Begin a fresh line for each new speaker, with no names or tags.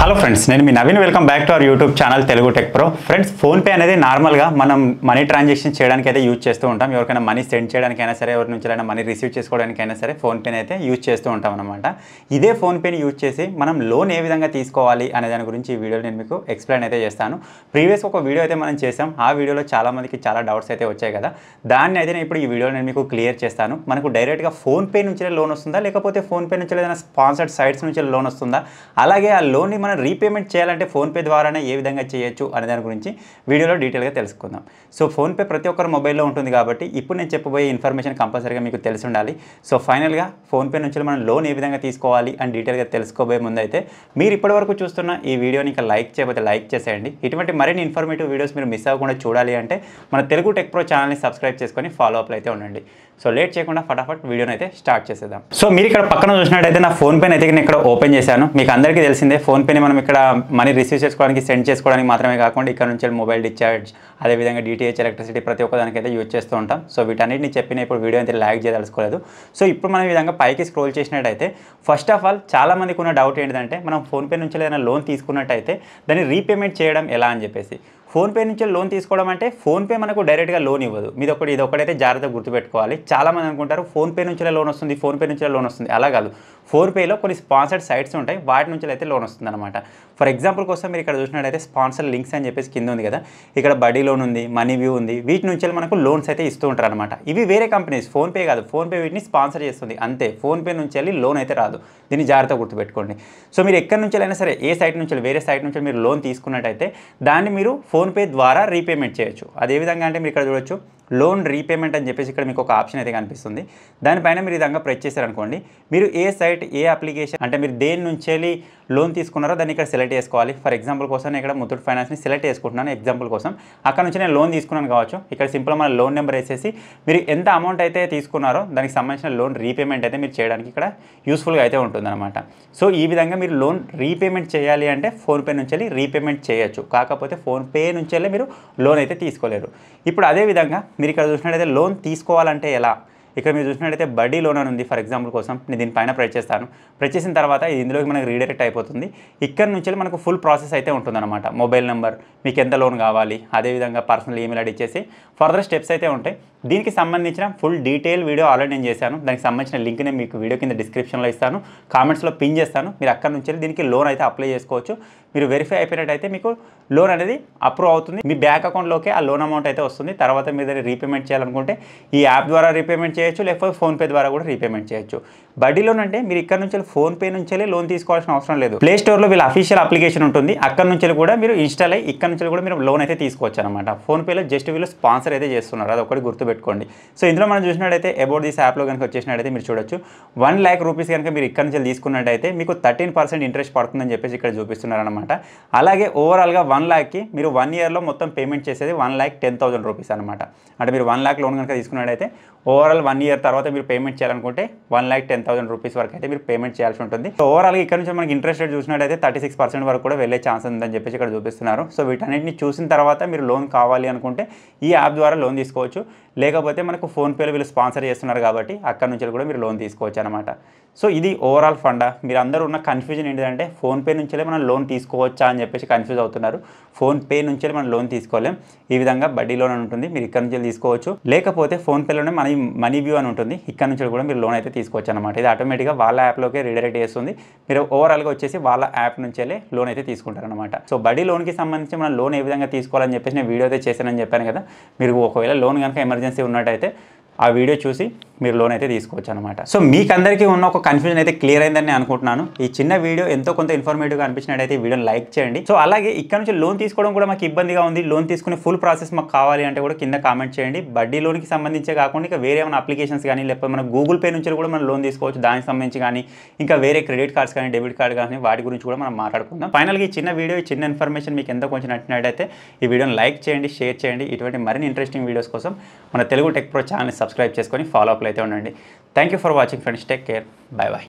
hello friends నేను మీ Naveen welcome back to our YouTube channel Telugu tech pro friends PhonePe అనేది నార్మల్గా మనం మనీ ట్రాన్సాక్షన్ చేయడానికి అయితే యూజ్ చేస్తూ ఉంటాం ఎవరికైనా మనీ సెండ్ చేయడానికైనా సరే ఎవరి నుంచి అయినా మనీ రిసీవ్ చేసుకోవడానికైనా సరే ఫోన్పేని అయితే యూజ్ చేస్తూ ఉంటాం అనమాట ఇదే ఫోన్పేని యూజ్ చేసి మనం లోన్ ఏ విధంగా తీసుకోవాలి అనే దాని గురించి ఈ వీడియో నేను మీకు ఎక్స్ప్లెయిన్ అయితే చేస్తాను ప్రీవియస్ ఒక వీడియో అయితే మనం చేసాం ఆ వీడియోలో చాలామందికి చాలా డౌట్స్ అయితే వచ్చాయి కదా దాన్ని అయితే నేను ఇప్పుడు ఈ వీడియో నేను మీకు క్లియర్ చేస్తాను మనకు డైరెక్ట్గా ఫోన్పే నుంచే లోన్ వస్తుందా లేకపోతే ఫోన్పే నుంచి ఏదైనా స్పాన్సర్డ్ సైట్స్ నుంచి లోన్ వస్తుందా అలాగే ఆ లోన్ని మనం రీపేమెంట్ చేయాలంటే ఫోన్పే ద్వారానే ఏ విధంగా చేయొచ్చు అనే దాని గురించి వీడియోలో డీటెయిల్గా తెలుసుకుందాం సో ఫోన్పే ప్రతి ఒక్కరు మొబైల్లో ఉంటుంది కాబట్టి ఇప్పుడు నేను చెప్పబోయే ఇన్ఫర్మేషన్ కంపల్సరీగా మీకు తెలిసి ఉండాలి సో ఫైనల్గా ఫోన్పే నుంచి మనం లోన్ ఏ విధంగా తీసుకోవాలి అని డీటెయిల్గా తెలుసుకోబోయే ముందైతే మీరు ఇప్పటివరకు చూస్తున్న ఈ వీడియోని ఇంకా లైక్ చేయబోతే లైక్ చేసేయండి ఇటువంటి మరిన్ని ఇన్ఫర్మేటివ్ వీడియోస్ మీరు మిస్ అవ్వకుండా చూడాలి అంటే మన తెలుగు టెక్ ప్రో ఛానల్ని సబ్స్క్రైబ్ చేసుకొని ఫాలో అప్లు అయితే ఉండండి సో లేట్ చేయకుండా ఫటాఫట్ వీడియోని అయితే స్టార్ట్ చేసేద్దాం సో మీరు ఇక్కడ పక్కన చూసినట్టయితే నా ఫోన్పేని అయితే నేను ఇక్కడ ఓపెన్ చేశాను మీకు అందరికీ తెలిసిందే ఫోన్పే మనీ మనం ఇక్కడ మనీ రిసీవ్ చేసుకోవడానికి సెండ్ చేసుకోవడానికి మాత్రమే కాకుండా ఇక్కడ నుంచి మొబైల్ రీఛార్జ్ అదేవిధంగా డీటీహెచ్ ఎలక్ట్రిసిటీ ప్రతి ఒక్క దానికైతే యూజ్ చేస్తూ ఉంటాం సో వీటన్నిటిని చెప్పిన ఇప్పుడు వీడియో అయితే లైక్ చేయదలుచుకోలేదు సో ఇప్పుడు మనం ఈ విధంగా పైకి స్క్రోల్ చేసినట్టయితే ఫస్ట్ ఆఫ్ ఆల్ చాలామందికి ఉన్న డౌట్ ఏంటంటే మనం ఫోన్పే నుంచి ఏదైనా లోన్ తీసుకున్నట్టయితే దాన్ని రీపేమెంట్ చేయడం ఎలా అని చెప్పేసి ఫోన్పే నుంచి లోన్ తీసుకోవడం అంటే ఫోన్పే మనకు డైరెక్ట్గా లోన్ ఇవ్వదు మీద ఒకటి ఇది ఒకటైతే జాగ్రత్తగా గుర్తుపెట్టుకోవాలి చాలామంది అనుకుంటారు ఫోన్పే నుంచి లోన్ వస్తుంది ఫోన్పే నుంచి లోన్ వస్తుంది అలా కాదు ఫోర్ పేలో కొన్ని స్పాన్సర్డ్ సైట్స్ ఉంటాయి వాటి నుంచి అయితే లోన్ వస్తుందన్నమాట ఫర్ ఎగ్జాంపుల్ కోసం మీరు ఇక్కడ చూసినట్టయితే స్పాన్సర్ లింక్స్ అని చెప్పేసి కింద ఉంది కదా ఇక్కడ బడీ లోన్ ఉంది మనీ వ్యూ ఉంది వీటి నుంచి మనకు లోన్స్ అయితే ఇస్తూ ఉంటారు అనమాట ఇవి వేరే కంపెనీస్ ఫోన్పే కాదు ఫోన్పే వీటిని స్పాన్సర్ చేస్తుంది అంతే ఫోన్పే నుంచి వెళ్ళి లోన్ అయితే రాదు దీన్ని జాగ్రత్త గుర్తుపెట్టుకోండి సో మీరు ఎక్కడి నుంచి అయినా సరే ఏ సైట్ నుంచి వేరే సైట్ నుంచి మీరు లోన్ తీసుకున్నట్టయితే దాన్ని మీరు ఫోన్పే ద్వారా రీపేమెంట్ చేయొచ్చు అదేవిధంగా అంటే మీరు ఇక్కడ చూడొచ్చు లోన్ రీపేమెంట్ అని చెప్పేసి ఇక్కడ మీకు ఒక ఆప్షన్ అయితే కనిపిస్తుంది దానిపైన మీరు విధంగా ప్రెస్ చేశారనుకోండి మీరు ఏ సైట్ ఏ అప్లికేషన్ అంటే మీరు దేని నుంచి లోన్ తీసుకున్నారో దాన్ని ఇక్కడ సెలెక్ట్ చేసుకోవాలి ఫర్ ఎగ్జాంపుల్ కోసం ఇక్కడ ముత్తూట్ ఫైనాన్స్ని సెలెక్ట్ చేసుకుంటున్నాను ఎగ్జాంపుల్ కోసం అక్కడ నుంచి నేను లోన్ తీసుకున్నాను కావచ్చు ఇక్కడ సింపుల్ మన లోన్ నెంబర్ వేసేసి మీరు ఎంత అమౌంట్ అయితే తీసుకున్నారో దానికి సంబంధించిన లోన్ రీపేమెంట్ అయితే మీరు చేయడానికి ఇక్కడ యూస్ఫుల్గా అయితే ఉంటుందన్నమాట సో ఈ విధంగా మీరు లోన్ రీపేమెంట్ చేయాలి అంటే ఫోన్పే నుంచి వెళ్ళి రీపేమెంట్ చేయొచ్చు కాకపోతే ఫోన్పే నుంచి వెళ్ళి మీరు లోన్ అయితే తీసుకోలేరు ఇప్పుడు అదేవిధంగా మీరు ఇక్కడ చూసినట్టయితే లోన్ తీసుకోవాలంటే ఎలా ఇక్కడ మీరు చూసినట్టయితే బడీ లోన్ ఉంది ఫర్ ఎగ్జాంపుల్ కోసం నేను దీనిపైన ప్రెస్ చేస్తాను ప్రెస్ చేసిన తర్వాత ఇది ఇందులోకి మనకు రీడైరెక్ట్ అయిపోతుంది ఇక్కడ నుంచి మనకు ఫుల్ ప్రాసెస్ అయితే ఉంటుందన్నమాట మొబైల్ నెంబర్ మీకు ఎంత లోన్ కావాలి అదేవిధంగా పర్సనల్ ఈమెయిల్ అడిచేసి ఫర్దర్ స్టెప్స్ అయితే ఉంటాయి దీనికి సంబంధించిన ఫుల్ డీటెయిల్ వీడియో ఆల్రెడీ నేను చేశాను దానికి సంబంధించిన లింక్ నేను మీకు వీడియో కింద డిస్క్రిప్షన్లో ఇస్తాను కామెంట్స్లో పిన్ చేస్తాను మీరు అక్కడ నుంచి దీనికి లోన్ అయితే అప్లై చేసుకోవచ్చు మీరు వెరిఫై అయిపోయినట్టయితే మీకు లోన్ అనేది అప్రూవ్ అవుతుంది మీ బ్యాంక్ అకౌంట్లోకి ఆ లోన్ అమౌంట్ అయితే వస్తుంది తర్వాత మీరు దాన్ని రీపేమెంట్ చేయాలనుకుంటే ఈ యాప్ ద్వారా రీపేమెంట్ చేయొచ్చు లేకపోతే ఫోన్పే ద్వారా కూడా రీపేమెంట్ చేయొచ్చు బడ్డీ లోన్ అంటే మీరు ఇక్కడ నుంచి ఫోన్పే నుంచి లోన్ తీసుకోవాల్సిన అవసరం లేదు ప్లే స్టోర్లో వీళ్ళ అఫీషియల్ అప్లికేషన్ ఉంటుంది అక్కడ నుంచి కూడా మీరు ఇన్స్టాల్ అయ్యి ఇక్కడ నుంచి కూడా మీరు లోన్ అయితే తీసుకోవచ్చు అనమాట ఫోన్పేలో జస్ట్ వీళ్ళు స్పాన్సర్ అయితే చేస్తున్నారు అది ఒకటి గుర్తు గుర్తుపెట్టుకోండి సో ఇందులో మనం చూసినట్టయితే అబౌట్ దిస్ యాప్లో కనుక వచ్చేసినట్టయితే మీరు చూడొచ్చు వన్ ల్యాక్ రూపీస్ కనుక మీరు ఇక్కడ నుంచి తీసుకున్నట్టయితే మీకు థర్టీన్ పర్సెంట్ ఇంట్రెస్ట్ పడుతుందని చెప్పేసి ఇక్కడ చూపిస్తున్నారనమాట అలాగే ఓవరాల్గా వన్ ల్యాక్కి మీరు వన్ ఇయర్లో మొత్తం పేమెంట్ చేసేది one lakh ten thousand rupees అనమాట అంటే మీరు వన్ ల్యాక్ లోన్ కనుక తీసుకున్నట్టయితే ఓవరాల్ వన్ ఇయర్ తర్వాత మీరు పేమెంట్ చేయాలనుకుంటే one lakh ten thousand rupees వరకు అయితే మీరు పేమెంట్ చేయాల్సి ఉంటుంది సో ఓవరాల్గా ఇక్కడ నుంచి మనకి ఇంట్రెస్ట్ రేట్ చూసినట్టయితే థర్టీ సిక్స్ పర్సెంట్ వరకు కూడా వెళ్ళే ఛాన్స్ ఉందని చెప్పేసి ఇక్కడ చూపిస్తున్నారు సో వీటన్నిటిని చూసిన తర్వాత మీరు లోన్ కావాలి అనుకుంటే ఈ యాప్ ద్వారా లోన్ తీసుకోవచ్చు లేకపోతే మనకు ఫోన్పేలో వీళ్ళు స్పాన్సర్ చేస్తున్నారు కాబట్టి అక్కడ నుంచి కూడా మీరు లోన్ తీసుకోవచ్చు అనమాట సో ఇది ఓవరాల్ ఫండా మీరు అందరూ ఉన్న కన్ఫ్యూజన్ ఏంటంటే ఫోన్పే నుంచే మనం లోన్ తీసుకోవచ్చా అని చెప్పేసి కన్ఫ్యూజ్ అవుతున్నారు ఫోన్పే నుంచే మనం లోన్ తీసుకోలేం ఈ విధంగా బడ్డీ లోన్ అని ఉంటుంది మీరు ఇక్కడ నుంచి తీసుకోవచ్చు లేకపోతే ఫోన్పేలోనే మనీ మనీ వ్యూ అని ఉంటుంది ఇక్కడ నుంచి కూడా మీరు లోన్ అయితే తీసుకోవచ్చు అనమాట ఇది ఆటోమేటిక్గా వాళ్ళ యాప్లోకే రిడైరెక్ట్ చేస్తుంది మీరు ఓవరాల్గా వచ్చేసి వాళ్ళ యాప్ నుంచే లోన్ అయితే తీసుకుంటారనమాట సో బడ్డీ లోన్కి సంబంధించి మనం లోన్ ఏ విధంగా తీసుకోవాలని చెప్పేసి నేను వీడియో అయితే చేశానని చెప్పాను కదా మీరు ఒకవేళ లోన్ కనుక ఎమర్జెన్సీ ఏదైనా ఉన్నట్టయితే ఆ వీడియో చూసి మీరు లోన్ అయితే తీసుకోవచ్చు అనమాట సో మీకు అందరికీ ఉన్న ఒక కన్ఫ్యూజన్ అయితే క్లియర్ అయిందని అనుకుంటున్నాను ఈ చిన్న వీడియో ఎంతో కొంత ఇన్ఫర్మేటివ్గా అనిపించినట్టయితే ఈ వీడియోని లైక్ చేయండి సో అలాగే ఇక్కడ నుంచి లోన్ తీసుకోవడం కూడా మాకు ఇబ్బందిగా ఉంది లోన్ తీసుకునే ఫుల్ ప్రాసెస్ మాకు కావాలి అంటే కూడా కింద కామెంట్ చేయండి బడ్డీ లోన్కి సంబంధించే కాకుండా ఇంకా వేరే ఏమైనా అప్లికేషన్స్ కానీ లేకపోతే మన గూగుల్ పే నుంచి కూడా మనం లోన్ తీసుకోవచ్చు దానికి సంబంధించి కానీ ఇంకా వేరే క్రెడిట్ కార్డ్స్ కానీ డెబిట్ కార్డ్ కానీ వాటి గురించి కూడా మనం మాట్లాడుకుందాం ఫైనల్గా ఈ చిన్న వీడియో చిన్న ఇన్ఫర్మేషన్ మీకు ఎంతో కొంచెం నచ్చినట్టయితే ఈ వీడియోని లైక్ చేయండి షేర్ చేయండి ఇటువంటి మరిన్ని ఇంట్రెస్టింగ్ వీడియోస్ కోసం మన తెలుగు టెక్ ప్రో ఛానల్ని సబ్స్క్రైబ్ చేసుకొని ఫాలో అప్ అయితే ఉండండి thank for watching friends take care bye bye